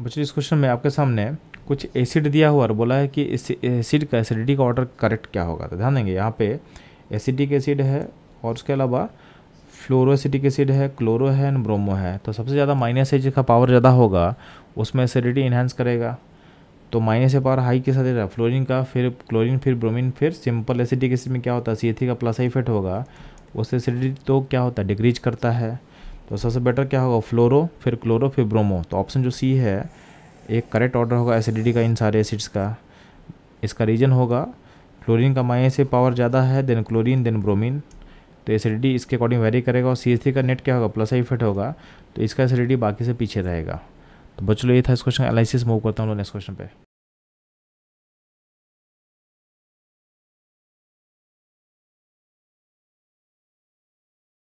बच्चों इस क्वेश्चन में आपके सामने कुछ एसिड दिया हुआ और बोला है कि इस एसिड का एसिडिटी का ऑर्डर करेक्ट क्या होगा तो ध्यान देंगे यहाँ पे एसिडिक एसिड है और उसके अलावा फ्लोरो एसिडिक एसिड है क्लोरो है एंड ब्रोमो है तो सबसे ज़्यादा माइनस एज का पावर ज़्यादा होगा उसमें एसिडिटी इन्हेंस करेगा तो माइनस ए पावर हाई के साथ ही फ्लोरिन का फिर क्लोरिन फिर ब्रोमिन फिर सिंपल एसिडिक एसिड में क्या होता है सी का प्लस इफेक्ट होगा उससे एसिडिटी तो क्या होता है डिक्रीज करता है तो सबसे बेटर क्या होगा फ्लोरो फिर क्लोरो फिर ब्रोमो तो ऑप्शन जो सी है एक करेक्ट ऑर्डर होगा एसिडिटी का इन सारे एसिड्स का इसका रीजन होगा क्लोरीन का माइनस से पावर ज़्यादा है देन क्लोरीन देन ब्रोमीन तो एसिडिटी इसके अकॉर्डिंग वेरी करेगा और सी का नेट क्या होगा प्लस आई इफेक्ट होगा तो इसका एसिडिटी बाकी से पीछे रहेगा तो बच्चों ये था इस क्वेश्चन एनालिसिस मूव करता हूँ नेक्स्ट क्वेश्चन पे